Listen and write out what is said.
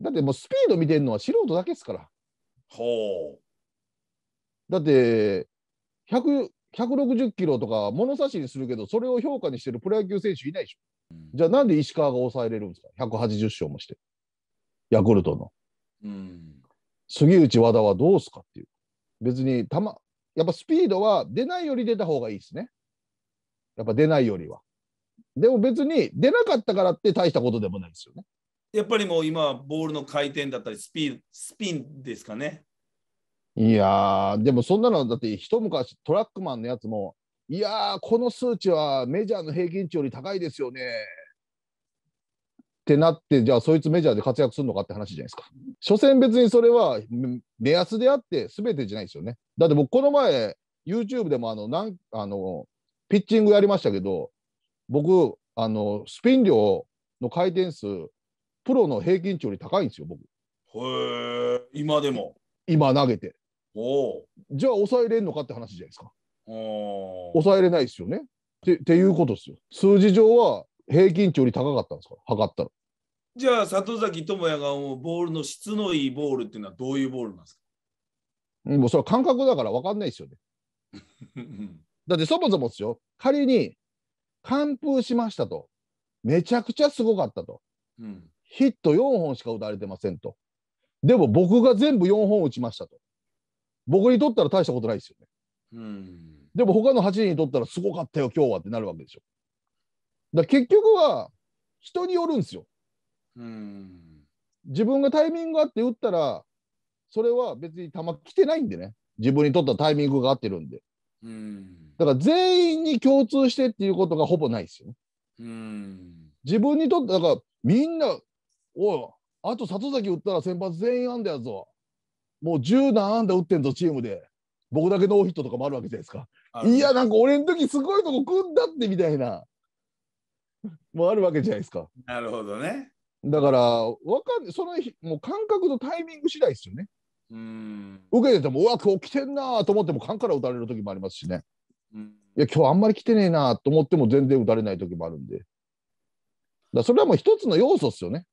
だってもうスピード見てるのは素人だけですから。ほう。だって1 6 0キロとか物差しにするけど、それを評価にしてるプロ野球選手いないでしょ。うん、じゃあなんで石川が抑えれるんですか ?180 勝もして。ヤクルトの。うん、杉内和田はどうすかっていう。別にた、ま、やっぱスピードは出ないより出た方がいいですね。やっぱ出ないよりは。でも別に出なかったからって大したことでもないですよね。やっぱりもう今はボールの回転だったりスピン、スピンですかね。いやでもそんなのだって一昔トラックマンのやつもいやーこの数値はメジャーの平均値より高いですよねってなってじゃあそいつメジャーで活躍するのかって話じゃないですか。所詮別にそれは目安であって全てじゃないですよね。だって僕この前 YouTube でもあのなんあのピッチングやりましたけど僕あのスピン量の回転数プロの平均値より高いんですよ、僕。へえ、今でも。今投げて。おじゃあ、抑えれんのかって話じゃないですか。抑えれないですよね。ってっていうことですよ。数字上は平均値より高かったんですか、ら、測ったら。じゃあ、里崎智也が思うボールの質のいいボールっていうのはどういうボールなんですかもうそれは感覚だからわかんないですよね。だってそもそもですよ、仮に完封しましたと、めちゃくちゃすごかったと、うん、ヒット4本しか打たれてませんと。でも僕が全部4本打ちましたと。僕にとったら大したことないですよね。うんでも他の8人にとったらすごかったよ、今日はってなるわけでしょ。だ結局は人によるんですよ。うん自分がタイミングがあって打ったら、それは別に球来てないんでね。自分にとったタイミングが合ってるんで。うんだから全員に共通してっていうことがほぼないですよね。うん自分にとって、だからみんなおい、あと里崎打ったら先発全員あんだやぞ。もう十何安打打ってんぞ、チームで。僕だけノーヒットとかもあるわけじゃないですか。いや、なんか俺の時すごいとこ組んだってみたいな。もうあるわけじゃないですか。なるほどね。だから、わかんない、そのもう感覚のタイミング次第ですよね。うん。受けてても、うわ、今日来てんなと思っても、勘から打たれる時もありますしね。うん、いや、今日あんまり来てねえなと思っても、全然打たれない時もあるんで。だそれはもう一つの要素ですよね。